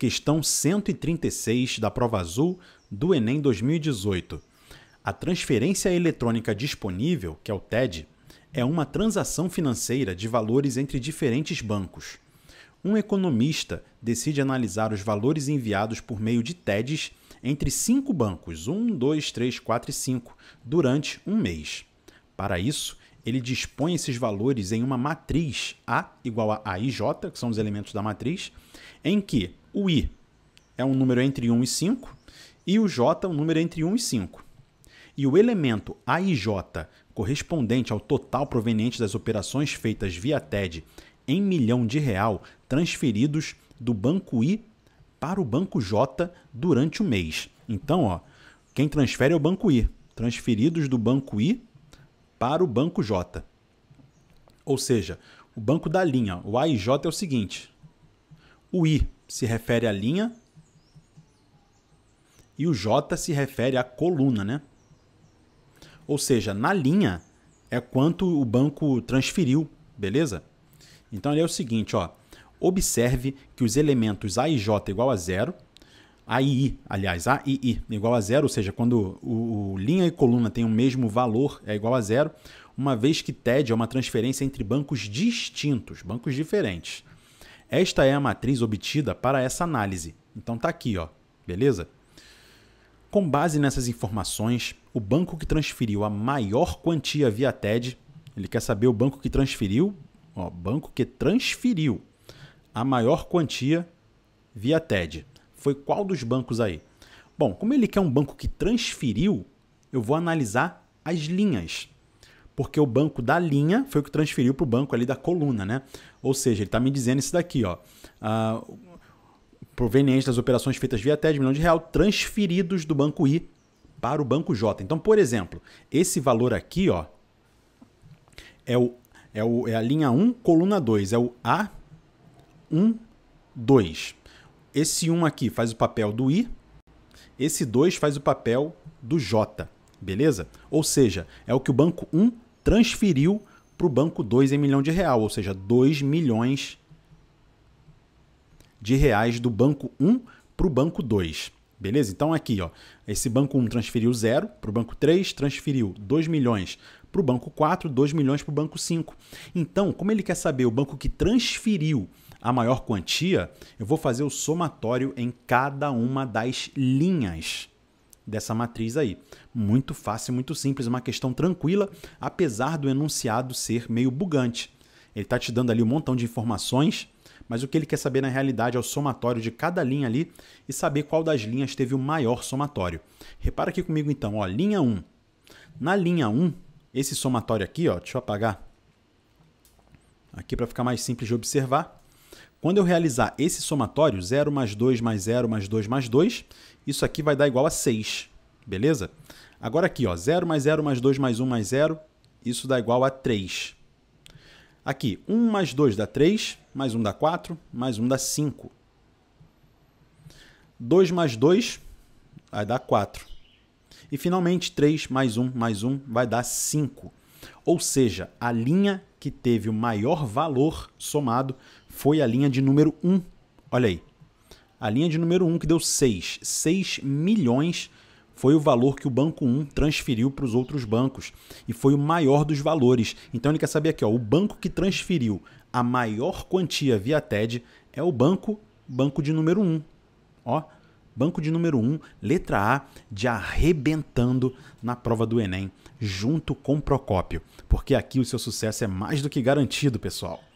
questão 136 da prova azul do Enem 2018. A transferência eletrônica disponível, que é o TED, é uma transação financeira de valores entre diferentes bancos. Um economista decide analisar os valores enviados por meio de TEDs entre cinco bancos, um, dois, três, quatro e cinco, durante um mês. Para isso, ele dispõe esses valores em uma matriz A igual a A e J, que são os elementos da matriz, em que o I é um número entre 1 e 5 e o J é um número entre 1 e 5. E o elemento A e J, correspondente ao total proveniente das operações feitas via TED em milhão de real transferidos do banco I para o banco J durante o mês. Então, ó, quem transfere é o banco I. Transferidos do banco I para o banco J. Ou seja, o banco da linha, o A e J é o seguinte: o I se refere à linha e o J se refere à coluna, né? Ou seja, na linha é quanto o banco transferiu, beleza? Então é o seguinte, ó. Observe que os elementos A e J igual a zero AII, aliás, AII igual a zero, ou seja, quando o, o linha e coluna têm o mesmo valor, é igual a zero, uma vez que TED é uma transferência entre bancos distintos, bancos diferentes. Esta é a matriz obtida para essa análise. Então tá aqui, ó, beleza? Com base nessas informações, o banco que transferiu a maior quantia via TED, ele quer saber o banco que transferiu, ó, banco que transferiu a maior quantia via TED foi qual dos bancos aí? Bom, como ele quer um banco que transferiu, eu vou analisar as linhas. Porque o banco da linha foi o que transferiu para o banco ali da coluna, né? Ou seja, ele está me dizendo isso daqui, ó. Ah, proveniente das operações feitas via TED, milhão de real, transferidos do banco I para o banco J. Então, por exemplo, esse valor aqui, ó, é, o, é, o, é a linha 1, coluna 2, é o A1, 2. Esse 1 aqui faz o papel do I, esse 2 faz o papel do J, beleza? Ou seja, é o que o banco 1 transferiu para o banco 2 em milhão de real, ou seja, 2 milhões de reais do banco 1 para o banco 2. Beleza? Então aqui, ó, esse banco 1 transferiu 0 para o banco 3, transferiu 2 milhões para o banco 4, 2 milhões para o banco 5. Então, como ele quer saber o banco que transferiu a maior quantia, eu vou fazer o somatório em cada uma das linhas dessa matriz aí. Muito fácil, muito simples, uma questão tranquila, apesar do enunciado ser meio bugante. Ele está te dando ali um montão de informações, mas o que ele quer saber na realidade é o somatório de cada linha ali e saber qual das linhas teve o maior somatório. Repara aqui comigo então, ó, linha 1. Na linha 1, esse somatório aqui, ó, deixa eu apagar aqui para ficar mais simples de observar. Quando eu realizar esse somatório, 0 mais 2 mais 0 mais 2 mais 2, isso aqui vai dar igual a 6, beleza? Agora aqui, ó, 0 mais 0 mais 2 mais 1 mais 0, isso dá igual a 3. Aqui, 1 mais 2 dá 3, mais 1 dá 4, mais 1 dá 5. 2 mais 2 vai dar 4. E finalmente, 3 mais 1 mais 1 vai dar 5. Ou seja, a linha que teve o maior valor somado foi a linha de número 1. Olha aí. A linha de número 1 que deu 6. 6 milhões foi o valor que o Banco 1 transferiu para os outros bancos e foi o maior dos valores. Então ele quer saber aqui, ó, o banco que transferiu a maior quantia via TED é o banco banco de número 1. Ó, banco de número 1, um, letra A, de arrebentando na prova do Enem, junto com Procópio. Porque aqui o seu sucesso é mais do que garantido, pessoal.